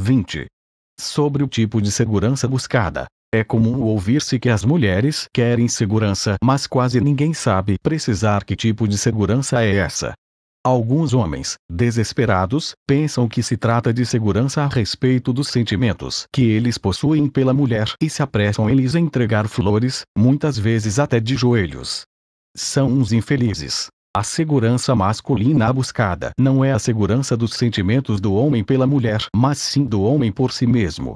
20. Sobre o tipo de segurança buscada. É comum ouvir-se que as mulheres querem segurança, mas quase ninguém sabe precisar que tipo de segurança é essa. Alguns homens, desesperados, pensam que se trata de segurança a respeito dos sentimentos que eles possuem pela mulher e se apressam em lhes entregar flores, muitas vezes até de joelhos. São uns infelizes. A segurança masculina buscada não é a segurança dos sentimentos do homem pela mulher, mas sim do homem por si mesmo.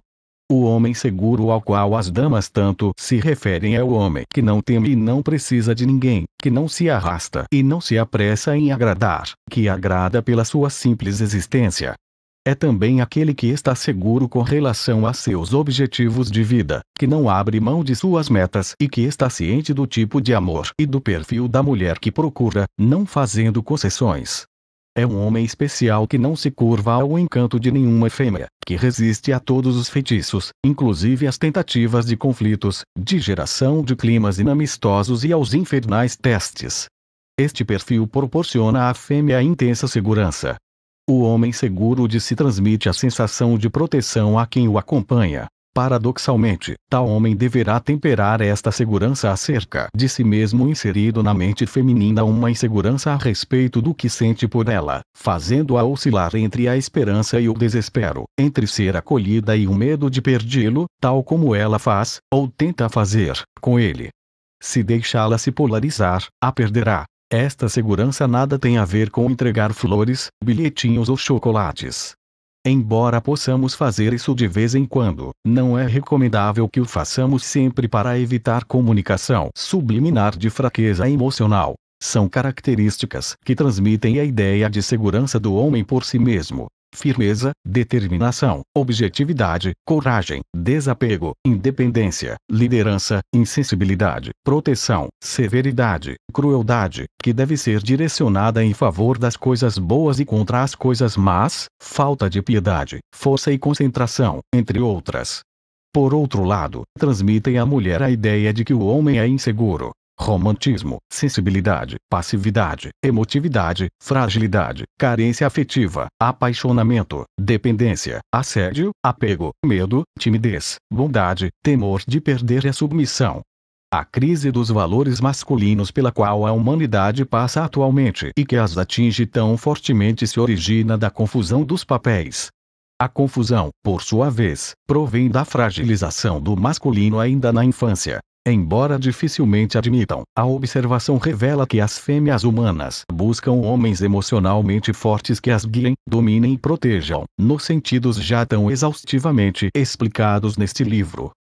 O homem seguro ao qual as damas tanto se referem é o homem que não teme e não precisa de ninguém, que não se arrasta e não se apressa em agradar, que agrada pela sua simples existência, é também aquele que está seguro com relação a seus objetivos de vida, que não abre mão de suas metas e que está ciente do tipo de amor e do perfil da mulher que procura, não fazendo concessões. É um homem especial que não se curva ao encanto de nenhuma fêmea, que resiste a todos os feitiços, inclusive às tentativas de conflitos, de geração de climas inamistosos e aos infernais testes. Este perfil proporciona à fêmea intensa segurança, o homem seguro de si transmite a sensação de proteção a quem o acompanha. Paradoxalmente, tal homem deverá temperar esta segurança acerca de si mesmo inserido na mente feminina uma insegurança a respeito do que sente por ela, fazendo-a oscilar entre a esperança e o desespero, entre ser acolhida e o medo de perdê-lo, tal como ela faz, ou tenta fazer, com ele. Se deixá-la se polarizar, a perderá. Esta segurança nada tem a ver com entregar flores, bilhetinhos ou chocolates. Embora possamos fazer isso de vez em quando, não é recomendável que o façamos sempre para evitar comunicação subliminar de fraqueza emocional. São características que transmitem a ideia de segurança do homem por si mesmo, firmeza, determinação, objetividade, coragem, desapego, independência, liderança, insensibilidade, proteção, severidade, crueldade, que deve ser direcionada em favor das coisas boas e contra as coisas más, falta de piedade, força e concentração, entre outras. Por outro lado, transmitem à mulher a ideia de que o homem é inseguro, romantismo, sensibilidade, passividade, emotividade, fragilidade, carência afetiva, apaixonamento, dependência, assédio, apego, medo, timidez, bondade, temor de perder a submissão. A crise dos valores masculinos pela qual a humanidade passa atualmente e que as atinge tão fortemente se origina da confusão dos papéis, a confusão, por sua vez, provém da fragilização do masculino ainda na infância, Embora dificilmente admitam, a observação revela que as fêmeas humanas buscam homens emocionalmente fortes que as guiem, dominem e protejam, nos sentidos já tão exaustivamente explicados neste livro.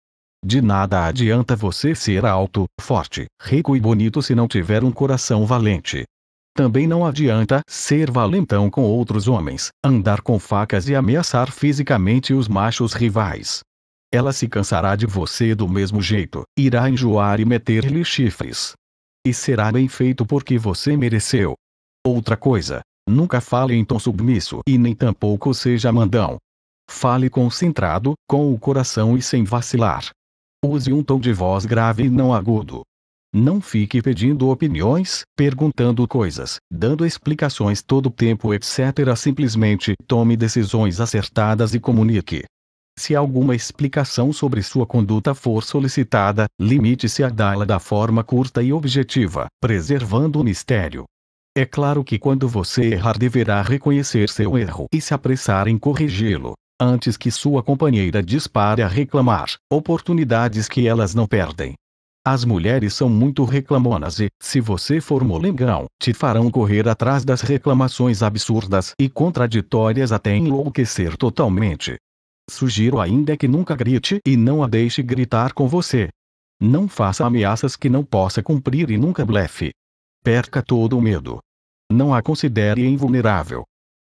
De nada adianta você ser alto, forte, rico e bonito se não tiver um coração valente. Também não adianta ser valentão com outros homens, andar com facas e ameaçar fisicamente os machos rivais, ela se cansará de você do mesmo jeito, irá enjoar e meter-lhe chifres. E será bem feito porque você mereceu. Outra coisa, nunca fale em tom submisso e nem tampouco seja mandão. Fale concentrado, com o coração e sem vacilar. Use um tom de voz grave e não agudo. Não fique pedindo opiniões, perguntando coisas, dando explicações todo o tempo, etc. Simplesmente tome decisões acertadas e comunique. Se alguma explicação sobre sua conduta for solicitada, limite-se a dá-la da forma curta e objetiva, preservando o mistério. É claro que quando você errar deverá reconhecer seu erro e se apressar em corrigi-lo, antes que sua companheira dispare a reclamar, oportunidades que elas não perdem. As mulheres são muito reclamonas e, se você for molengão, te farão correr atrás das reclamações absurdas e contraditórias até enlouquecer totalmente. Sugiro ainda que nunca grite e não a deixe gritar com você. Não faça ameaças que não possa cumprir e nunca blefe. Perca todo o medo. Não a considere invulnerável.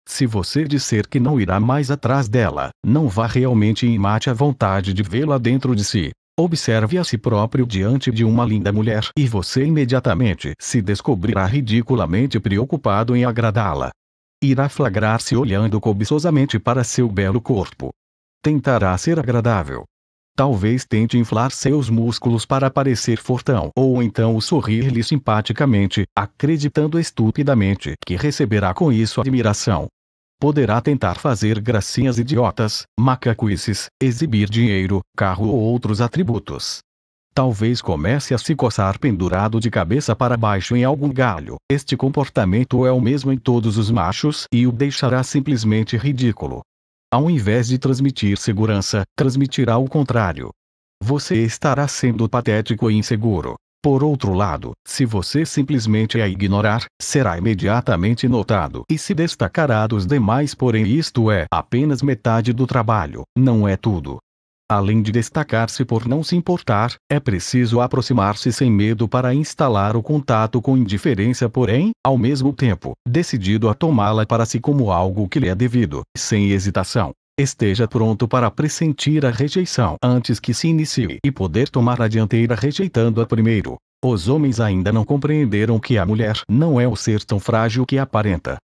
Se você disser que não irá mais atrás dela, não vá realmente e mate a vontade de vê-la dentro de si. Observe a si próprio diante de uma linda mulher e você imediatamente se descobrirá ridiculamente preocupado em agradá-la. Irá flagrar-se olhando cobiçosamente para seu belo corpo, Tentará ser agradável. Talvez tente inflar seus músculos para parecer fortão ou então sorrir-lhe simpaticamente, acreditando estupidamente que receberá com isso admiração. Poderá tentar fazer gracinhas idiotas, macacuices, exibir dinheiro, carro ou outros atributos. Talvez comece a se coçar pendurado de cabeça para baixo em algum galho. Este comportamento é o mesmo em todos os machos e o deixará simplesmente ridículo ao invés de transmitir segurança, transmitirá o contrário. Você estará sendo patético e inseguro. Por outro lado, se você simplesmente a ignorar, será imediatamente notado e se destacará dos demais, porém, isto é apenas metade do trabalho, não é tudo. Além de destacar-se por não se importar, é preciso aproximar-se sem medo para instalar o contato com indiferença, porém, ao mesmo tempo, decidido a tomá-la para si como algo que lhe é devido, sem hesitação. Esteja pronto para pressentir a rejeição antes que se inicie e poder tomar a dianteira rejeitando-a primeiro. Os homens ainda não compreenderam que a mulher não é o ser tão frágil que aparenta,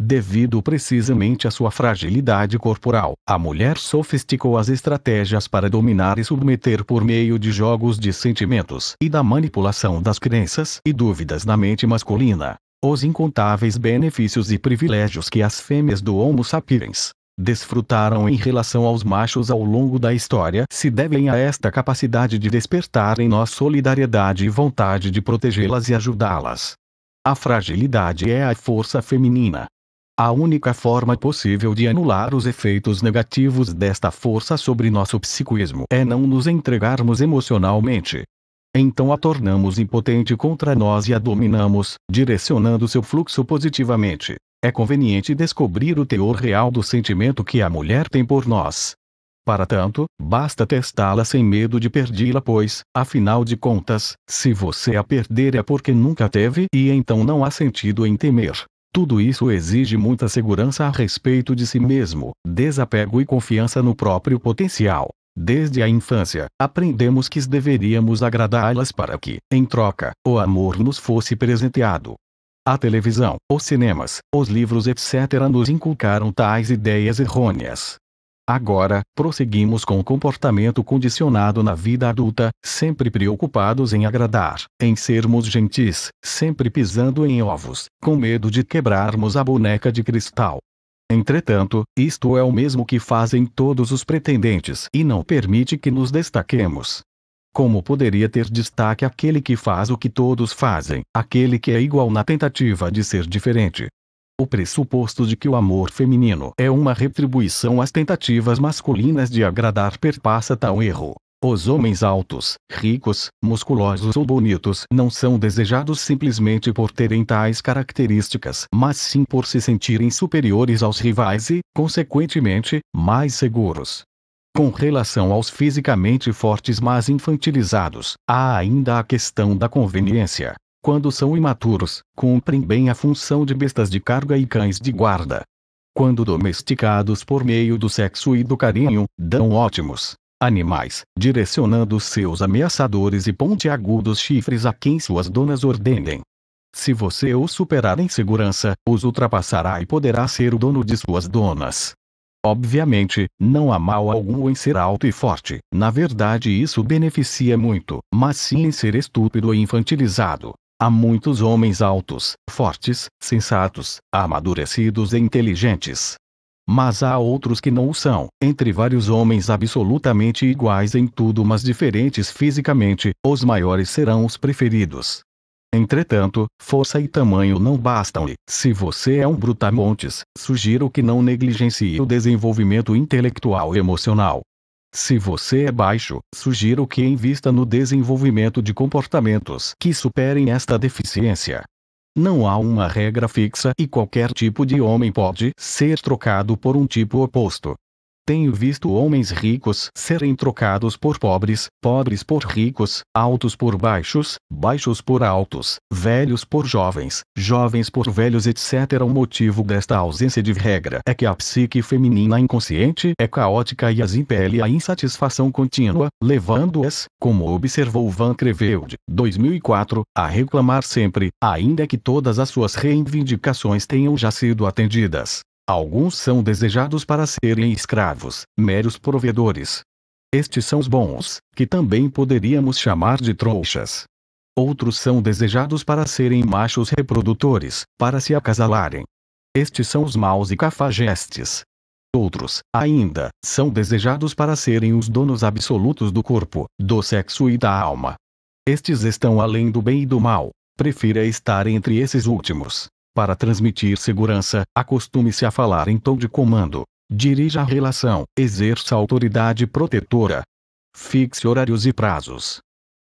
Devido precisamente à sua fragilidade corporal, a mulher sofisticou as estratégias para dominar e submeter por meio de jogos de sentimentos e da manipulação das crenças e dúvidas na mente masculina. Os incontáveis benefícios e privilégios que as fêmeas do Homo sapiens desfrutaram em relação aos machos ao longo da história se devem a esta capacidade de despertar em nós solidariedade e vontade de protegê-las e ajudá-las. A fragilidade é a força feminina, a única forma possível de anular os efeitos negativos desta força sobre nosso psiquismo é não nos entregarmos emocionalmente. Então a tornamos impotente contra nós e a dominamos, direcionando seu fluxo positivamente. É conveniente descobrir o teor real do sentimento que a mulher tem por nós. Para tanto, basta testá-la sem medo de perdê-la, pois, afinal de contas, se você a perder é porque nunca teve e então não há sentido em temer. Tudo isso exige muita segurança a respeito de si mesmo, desapego e confiança no próprio potencial. Desde a infância, aprendemos que deveríamos agradá-las para que, em troca, o amor nos fosse presenteado. A televisão, os cinemas, os livros etc. nos inculcaram tais ideias errôneas. Agora, prosseguimos com o comportamento condicionado na vida adulta, sempre preocupados em agradar, em sermos gentis, sempre pisando em ovos, com medo de quebrarmos a boneca de cristal. Entretanto, isto é o mesmo que fazem todos os pretendentes e não permite que nos destaquemos. Como poderia ter destaque aquele que faz o que todos fazem, aquele que é igual na tentativa de ser diferente, o pressuposto de que o amor feminino é uma retribuição às tentativas masculinas de agradar perpassa tal erro. Os homens altos, ricos, musculosos ou bonitos não são desejados simplesmente por terem tais características, mas sim por se sentirem superiores aos rivais e, consequentemente, mais seguros. Com relação aos fisicamente fortes mas infantilizados, há ainda a questão da conveniência quando são imaturos, cumprem bem a função de bestas de carga e cães de guarda. Quando domesticados por meio do sexo e do carinho, dão ótimos animais, direcionando seus ameaçadores e pontiagudos chifres a quem suas donas ordenem. Se você o superar em segurança, os ultrapassará e poderá ser o dono de suas donas. Obviamente, não há mal algum em ser alto e forte, na verdade isso beneficia muito, mas sim em ser estúpido e infantilizado. Há muitos homens altos, fortes, sensatos, amadurecidos e inteligentes. Mas há outros que não o são, entre vários homens absolutamente iguais em tudo, mas diferentes fisicamente, os maiores serão os preferidos. Entretanto, força e tamanho não bastam-lhe. Se você é um brutamontes, sugiro que não negligencie o desenvolvimento intelectual e emocional, se você é baixo, sugiro que invista no desenvolvimento de comportamentos que superem esta deficiência. Não há uma regra fixa e qualquer tipo de homem pode ser trocado por um tipo oposto. Tenho visto homens ricos serem trocados por pobres, pobres por ricos, altos por baixos, baixos por altos, velhos por jovens, jovens por velhos, etc. O motivo desta ausência de regra é que a psique feminina inconsciente é caótica e as impele a insatisfação contínua, levando-as, como observou Van Creveld, 2004, a reclamar sempre, ainda que todas as suas reivindicações tenham já sido atendidas. Alguns são desejados para serem escravos, meros provedores. Estes são os bons, que também poderíamos chamar de trouxas. Outros são desejados para serem machos reprodutores, para se acasalarem. Estes são os maus e cafajestes. Outros, ainda, são desejados para serem os donos absolutos do corpo, do sexo e da alma. Estes estão além do bem e do mal. Prefira estar entre esses últimos. Para transmitir segurança, acostume-se a falar em tom de comando. Dirija a relação, exerça autoridade protetora. Fixe horários e prazos.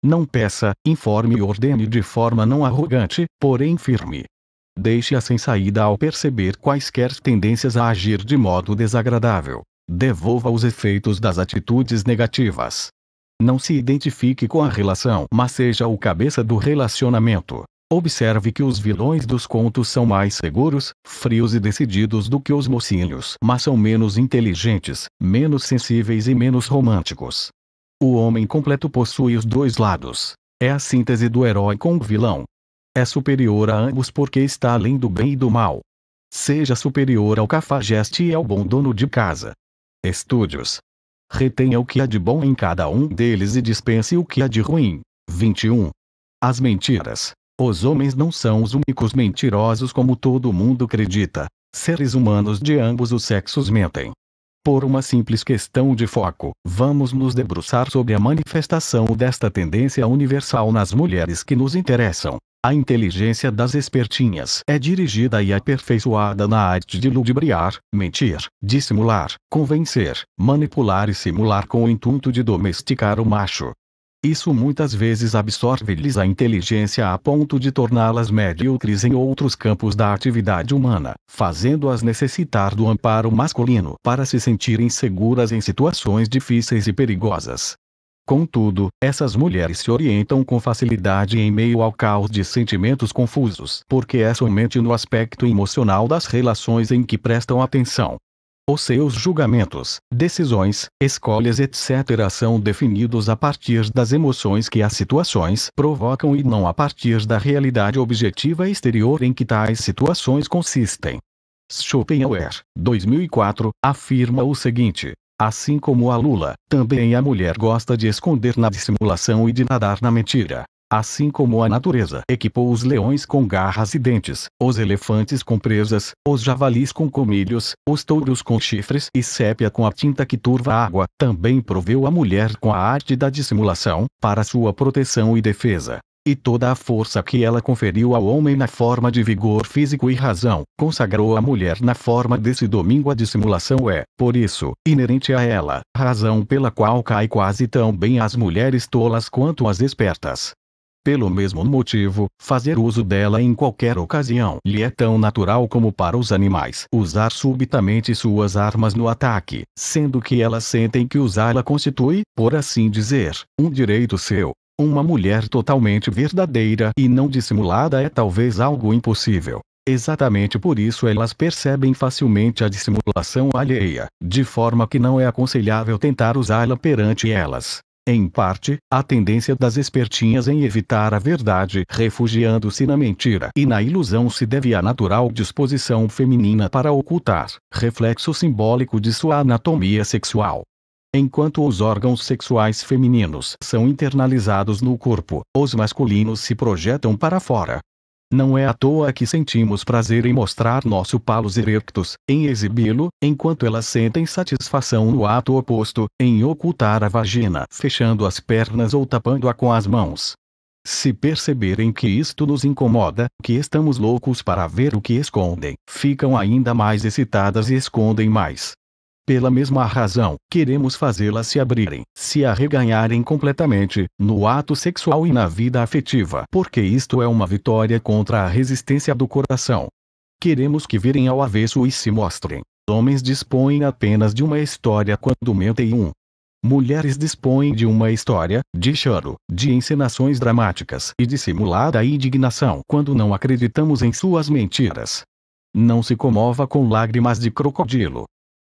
Não peça, informe e ordene de forma não arrogante, porém firme. Deixe-a sem saída ao perceber quaisquer tendências a agir de modo desagradável. Devolva os efeitos das atitudes negativas. Não se identifique com a relação, mas seja o cabeça do relacionamento. Observe que os vilões dos contos são mais seguros, frios e decididos do que os mocinhos, mas são menos inteligentes, menos sensíveis e menos românticos. O homem completo possui os dois lados. É a síntese do herói com o vilão. É superior a ambos porque está além do bem e do mal. Seja superior ao cafajeste e ao bom dono de casa. Estúdios. Retenha o que há de bom em cada um deles e dispense o que há de ruim. 21. As mentiras os homens não são os únicos mentirosos como todo mundo acredita. Seres humanos de ambos os sexos mentem. Por uma simples questão de foco, vamos nos debruçar sobre a manifestação desta tendência universal nas mulheres que nos interessam. A inteligência das espertinhas é dirigida e aperfeiçoada na arte de ludibriar, mentir, dissimular, convencer, manipular e simular com o intuito de domesticar o macho. Isso muitas vezes absorve-lhes a inteligência a ponto de torná-las medíocres em outros campos da atividade humana, fazendo-as necessitar do amparo masculino para se sentirem seguras em situações difíceis e perigosas. Contudo, essas mulheres se orientam com facilidade em meio ao caos de sentimentos confusos, porque é somente no aspecto emocional das relações em que prestam atenção. Os seus julgamentos, decisões, escolhas, etc., são definidos a partir das emoções que as situações provocam e não a partir da realidade objetiva exterior em que tais situações consistem. Schopenhauer, 2004, afirma o seguinte: Assim como a Lula, também a mulher gosta de esconder na dissimulação e de nadar na mentira. Assim como a natureza equipou os leões com garras e dentes, os elefantes com presas, os javalis com comilhos, os touros com chifres e sépia com a tinta que turva a água, também proveu a mulher com a arte da dissimulação, para sua proteção e defesa e toda a força que ela conferiu ao homem na forma de vigor físico e razão, consagrou à mulher na forma desse domingo a dissimulação é, por isso, inerente a ela, razão pela qual cai quase tão bem as mulheres tolas quanto as espertas. Pelo mesmo motivo, fazer uso dela em qualquer ocasião lhe é tão natural como para os animais usar subitamente suas armas no ataque, sendo que elas sentem que usá-la constitui, por assim dizer, um direito seu. Uma mulher totalmente verdadeira e não dissimulada é talvez algo impossível. Exatamente por isso elas percebem facilmente a dissimulação alheia, de forma que não é aconselhável tentar usá-la perante elas em parte, a tendência das espertinhas em evitar a verdade, refugiando-se na mentira e na ilusão se deve à natural disposição feminina para ocultar, reflexo simbólico de sua anatomia sexual. Enquanto os órgãos sexuais femininos são internalizados no corpo, os masculinos se projetam para fora, não é à toa que sentimos prazer em mostrar nosso palos erectos, em exibi-lo, enquanto elas sentem satisfação no ato oposto, em ocultar a vagina fechando as pernas ou tapando-a com as mãos. Se perceberem que isto nos incomoda, que estamos loucos para ver o que escondem, ficam ainda mais excitadas e escondem mais. Pela mesma razão, queremos fazê-las se abrirem, se arreganharem completamente, no ato sexual e na vida afetiva, porque isto é uma vitória contra a resistência do coração. Queremos que virem ao avesso e se mostrem. Homens dispõem apenas de uma história quando mentem um. Mulheres dispõem de uma história, de choro, de encenações dramáticas e de simulada indignação quando não acreditamos em suas mentiras. Não se comova com lágrimas de crocodilo,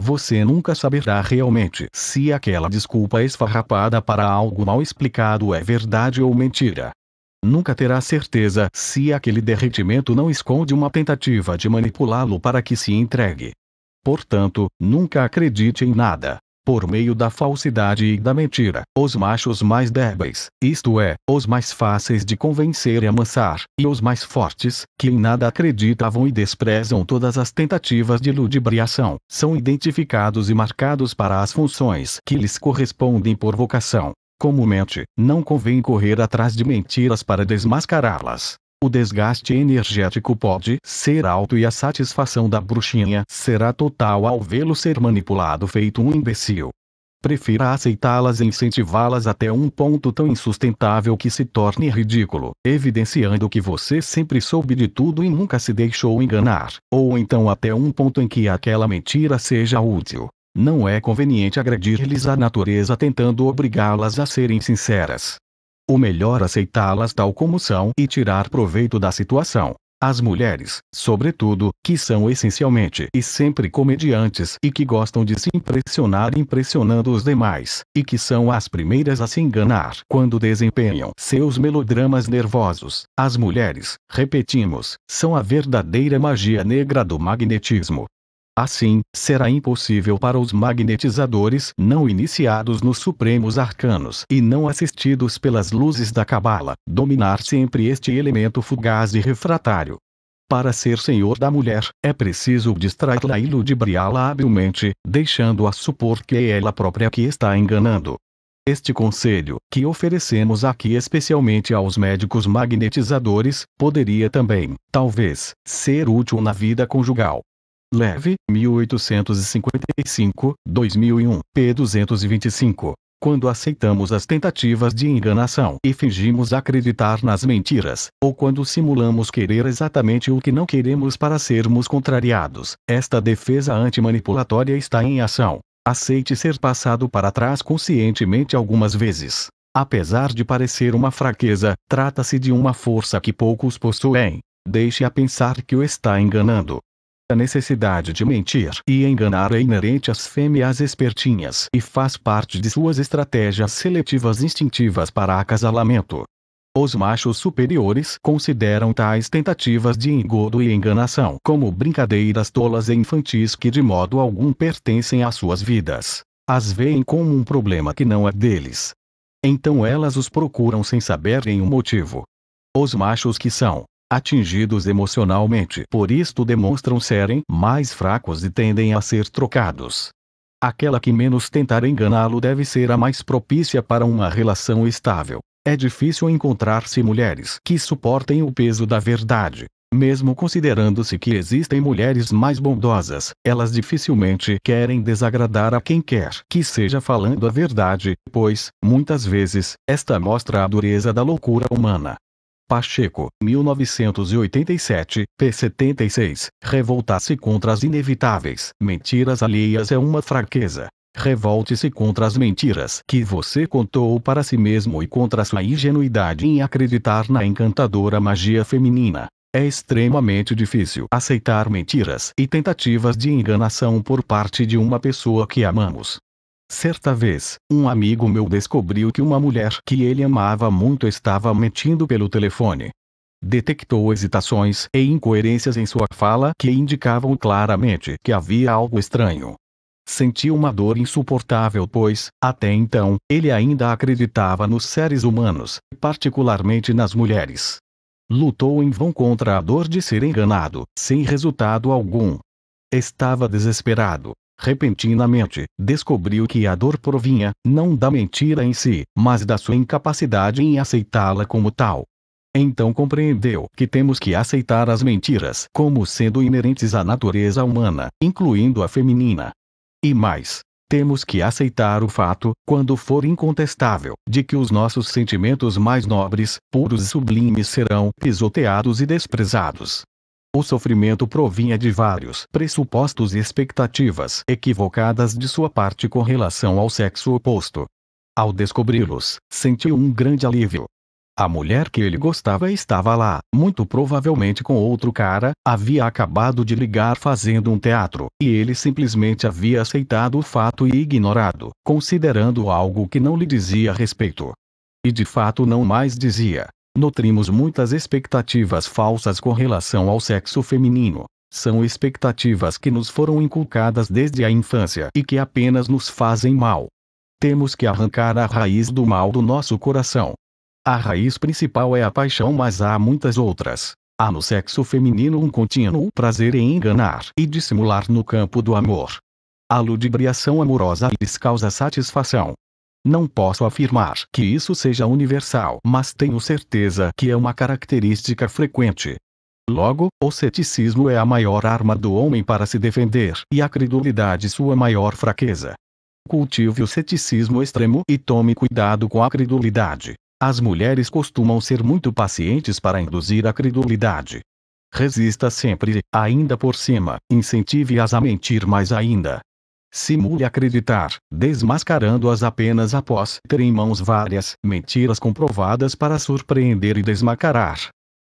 você nunca saberá realmente se aquela desculpa esfarrapada para algo mal explicado é verdade ou mentira. Nunca terá certeza se aquele derretimento não esconde uma tentativa de manipulá-lo para que se entregue. Portanto, nunca acredite em nada por meio da falsidade e da mentira, os machos mais débeis, isto é, os mais fáceis de convencer e amansar, e os mais fortes, que em nada acreditavam e desprezam todas as tentativas de ludibriação, são identificados e marcados para as funções que lhes correspondem por vocação. Comumente, não convém correr atrás de mentiras para desmascará-las. O desgaste energético pode ser alto e a satisfação da bruxinha será total ao vê-lo ser manipulado feito um imbecil. Prefira aceitá-las e incentivá-las até um ponto tão insustentável que se torne ridículo, evidenciando que você sempre soube de tudo e nunca se deixou enganar, ou então até um ponto em que aquela mentira seja útil. Não é conveniente agredir-lhes a natureza tentando obrigá-las a serem sinceras, o melhor aceitá-las tal como são e tirar proveito da situação. As mulheres, sobretudo, que são essencialmente e sempre comediantes e que gostam de se impressionar impressionando os demais, e que são as primeiras a se enganar quando desempenham seus melodramas nervosos. As mulheres, repetimos, são a verdadeira magia negra do magnetismo. Assim, será impossível para os magnetizadores não iniciados nos supremos arcanos e não assistidos pelas luzes da cabala, dominar sempre este elemento fugaz e refratário. Para ser senhor da mulher, é preciso distraí-la e ludibriá-la habilmente, deixando-a supor que é ela própria que está enganando. Este conselho, que oferecemos aqui especialmente aos médicos magnetizadores, poderia também, talvez, ser útil na vida conjugal. Leve, 1855, 2001, p. 225. Quando aceitamos as tentativas de enganação e fingimos acreditar nas mentiras, ou quando simulamos querer exatamente o que não queremos para sermos contrariados, esta defesa antimanipulatória está em ação. Aceite ser passado para trás conscientemente algumas vezes. Apesar de parecer uma fraqueza, trata-se de uma força que poucos possuem. Deixe-a pensar que o está enganando, a necessidade de mentir e enganar é inerente às fêmeas espertinhas e faz parte de suas estratégias seletivas instintivas para acasalamento. Os machos superiores consideram tais tentativas de engodo e enganação como brincadeiras tolas e infantis que de modo algum pertencem às suas vidas. As veem como um problema que não é deles. Então elas os procuram sem saberem o motivo. Os machos que são atingidos emocionalmente. Por isto demonstram serem mais fracos e tendem a ser trocados. Aquela que menos tentar enganá-lo deve ser a mais propícia para uma relação estável. É difícil encontrar-se mulheres que suportem o peso da verdade. Mesmo considerando-se que existem mulheres mais bondosas, elas dificilmente querem desagradar a quem quer que seja falando a verdade, pois, muitas vezes, esta mostra a dureza da loucura humana. Pacheco, 1987, p. 76. Revoltar-se contra as inevitáveis mentiras alheias é uma fraqueza. Revolte-se contra as mentiras que você contou para si mesmo e contra sua ingenuidade em acreditar na encantadora magia feminina. É extremamente difícil aceitar mentiras e tentativas de enganação por parte de uma pessoa que amamos. Certa vez, um amigo meu descobriu que uma mulher que ele amava muito estava mentindo pelo telefone. Detectou hesitações e incoerências em sua fala que indicavam claramente que havia algo estranho. Sentiu uma dor insuportável, pois, até então, ele ainda acreditava nos seres humanos, particularmente nas mulheres. Lutou em vão contra a dor de ser enganado, sem resultado algum. Estava desesperado, Repentinamente, descobriu que a dor provinha, não da mentira em si, mas da sua incapacidade em aceitá-la como tal. Então compreendeu que temos que aceitar as mentiras como sendo inerentes à natureza humana, incluindo a feminina. E mais, temos que aceitar o fato, quando for incontestável, de que os nossos sentimentos mais nobres, puros e sublimes serão pisoteados e desprezados. O sofrimento provinha de vários pressupostos e expectativas equivocadas de sua parte com relação ao sexo oposto. Ao descobri-los, sentiu um grande alívio. A mulher que ele gostava estava lá, muito provavelmente com outro cara, havia acabado de ligar fazendo um teatro, e ele simplesmente havia aceitado o fato e ignorado, considerando algo que não lhe dizia respeito. E de fato não mais dizia. Nutrimos muitas expectativas falsas com relação ao sexo feminino. São expectativas que nos foram inculcadas desde a infância e que apenas nos fazem mal. Temos que arrancar a raiz do mal do nosso coração. A raiz principal é a paixão, mas há muitas outras. Há no sexo feminino um contínuo prazer em enganar e dissimular no campo do amor. A ludibriação amorosa lhes causa satisfação, não posso afirmar que isso seja universal, mas tenho certeza que é uma característica frequente. Logo, o ceticismo é a maior arma do homem para se defender e a credulidade sua maior fraqueza. Cultive o ceticismo extremo e tome cuidado com a credulidade. As mulheres costumam ser muito pacientes para induzir a credulidade. Resista sempre, ainda por cima, incentive-as a mentir mais ainda simule acreditar, desmascarando-as apenas após ter em mãos várias mentiras comprovadas para surpreender e desmascarar.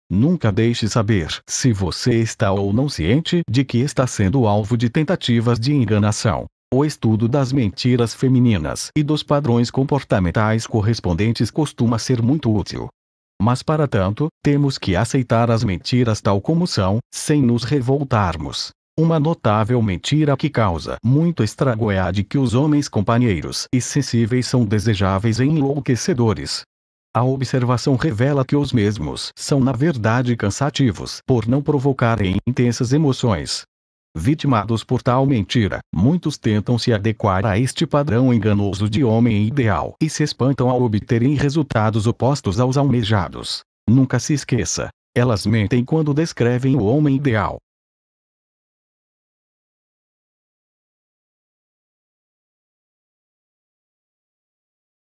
Nunca deixe saber se você está ou não ciente de que está sendo alvo de tentativas de enganação. O estudo das mentiras femininas e dos padrões comportamentais correspondentes costuma ser muito útil. Mas para tanto, temos que aceitar as mentiras tal como são, sem nos revoltarmos. Uma notável mentira que causa muito estrago é a de que os homens companheiros e sensíveis são desejáveis e enlouquecedores. A observação revela que os mesmos são na verdade cansativos por não provocarem intensas emoções. Vitimados por tal mentira, muitos tentam se adequar a este padrão enganoso de homem ideal e se espantam ao obterem resultados opostos aos almejados. Nunca se esqueça, elas mentem quando descrevem o homem ideal,